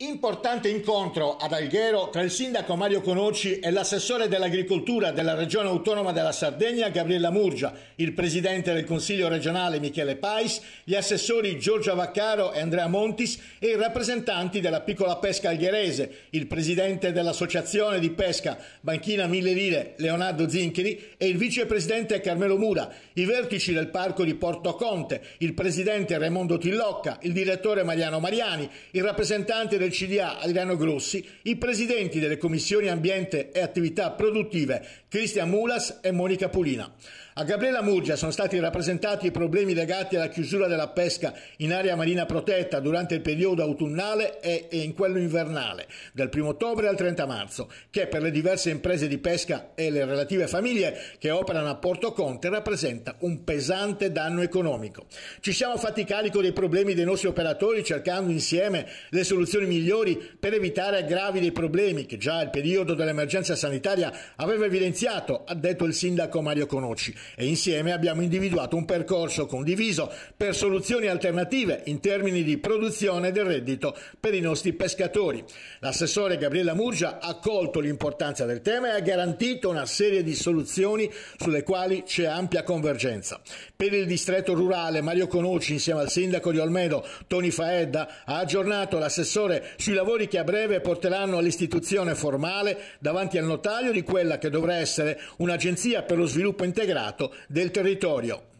Importante incontro ad Alghero tra il sindaco Mario Conocci e l'assessore dell'agricoltura della regione autonoma della Sardegna Gabriella Murgia, il presidente del consiglio regionale Michele Pais, gli assessori Giorgia Vaccaro e Andrea Montis e i rappresentanti della piccola pesca algherese, il presidente dell'associazione di pesca Banchina Mille Lire Leonardo Zincheri e il vicepresidente Carmelo Mura, i vertici del parco di Porto Conte, il presidente Raimondo Tillocca, il direttore Mariano Mariani, il rappresentante del del CDA Adriano Grossi, i presidenti delle commissioni Ambiente e Attività Produttive Cristian Mulas e Monica Pulina. A Gabriella Murgia sono stati rappresentati i problemi legati alla chiusura della pesca in area marina protetta durante il periodo autunnale e in quello invernale, dal 1 ottobre al 30 marzo, che per le diverse imprese di pesca e le relative famiglie che operano a Porto Conte rappresenta un pesante danno economico. Ci siamo fatti carico dei problemi dei nostri operatori cercando insieme le soluzioni migliori migliori per evitare gravi dei problemi che già il periodo dell'emergenza sanitaria aveva evidenziato, ha detto il sindaco Mario Conocci. E insieme abbiamo individuato un percorso condiviso per soluzioni alternative in termini di produzione del reddito per i nostri pescatori. L'assessore Gabriella Murgia ha colto l'importanza del tema e ha garantito una serie di soluzioni sulle quali c'è ampia convergenza. Per il distretto rurale Mario Conocci insieme al sindaco di Olmedo Toni Faedda ha aggiornato l'assessore sui lavori che a breve porteranno all'istituzione formale davanti al notaio di quella che dovrà essere un'agenzia per lo sviluppo integrato del territorio.